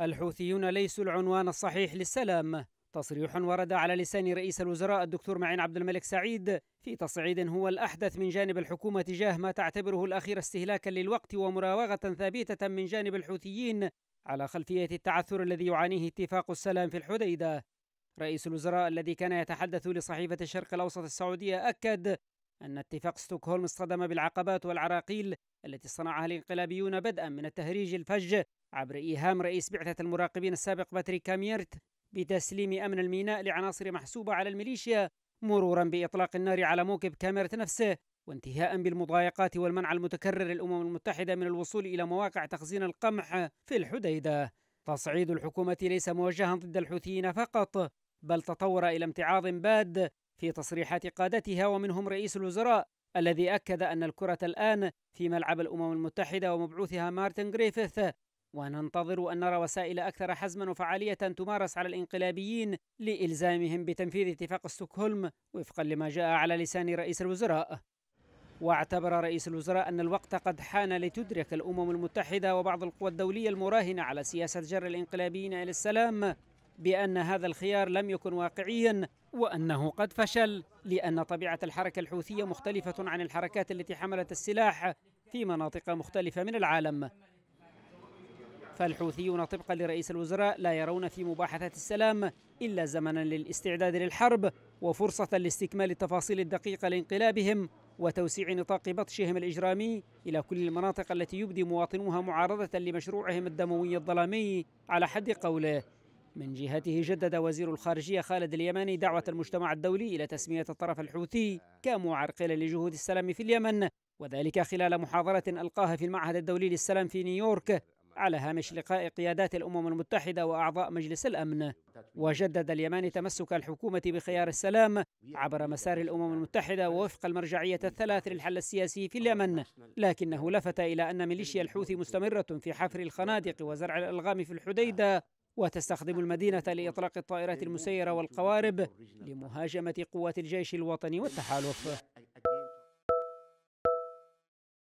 الحوثيون ليسوا العنوان الصحيح للسلام تصريح ورد على لسان رئيس الوزراء الدكتور معين عبد الملك سعيد في تصعيد هو الأحدث من جانب الحكومة تجاه ما تعتبره الأخير استهلاكا للوقت ومراوغة ثابتة من جانب الحوثيين على خلفية التعثر الذي يعانيه اتفاق السلام في الحديدة رئيس الوزراء الذي كان يتحدث لصحيفة الشرق الأوسط السعودية أكد أن اتفاق ستوكهولم اصطدم بالعقبات والعراقيل التي صنعها الانقلابيون بدءا من التهريج الفج عبر إيهام رئيس بعثة المراقبين السابق باتري كاميرت بتسليم أمن الميناء لعناصر محسوبة على الميليشيا مرورا بإطلاق النار على موكب كاميرت نفسه وانتهاء بالمضايقات والمنع المتكرر للأمم المتحدة من الوصول إلى مواقع تخزين القمح في الحديدة تصعيد الحكومة ليس موجها ضد الحوثيين فقط بل تطور إلى امتعاض باد في تصريحات قادتها ومنهم رئيس الوزراء الذي أكد أن الكرة الآن في ملعب الأمم المتحدة ومبعوثها مارتن غريفيث وننتظر أن نرى وسائل أكثر حزما وفعالية تمارس على الإنقلابيين لإلزامهم بتنفيذ اتفاق ستوكهولم وفقا لما جاء على لسان رئيس الوزراء واعتبر رئيس الوزراء أن الوقت قد حان لتدرك الأمم المتحدة وبعض القوى الدولية المراهنة على سياسة جر الإنقلابيين إلى السلام بأن هذا الخيار لم يكن واقعيا وأنه قد فشل لأن طبيعة الحركة الحوثية مختلفة عن الحركات التي حملت السلاح في مناطق مختلفة من العالم فالحوثيون طبقا لرئيس الوزراء لا يرون في مباحثات السلام إلا زمنا للاستعداد للحرب وفرصة لاستكمال التفاصيل الدقيقة لانقلابهم وتوسيع نطاق بطشهم الإجرامي إلى كل المناطق التي يبدي مواطنوها معارضة لمشروعهم الدموي الظلامي على حد قوله من جهته جدد وزير الخارجية خالد اليماني دعوة المجتمع الدولي إلى تسمية الطرف الحوثي كمعرقل لجهود السلام في اليمن وذلك خلال محاضرة ألقاها في المعهد الدولي للسلام في نيويورك على هامش لقاء قيادات الأمم المتحدة وأعضاء مجلس الأمن وجدد اليمن تمسك الحكومة بخيار السلام عبر مسار الأمم المتحدة ووفق المرجعية الثلاث للحل السياسي في اليمن لكنه لفت إلى أن ميليشيا الحوثي مستمرة في حفر الخنادق وزرع الألغام في الحديدة وتستخدم المدينة لإطلاق الطائرات المسيرة والقوارب لمهاجمة قوات الجيش الوطني والتحالف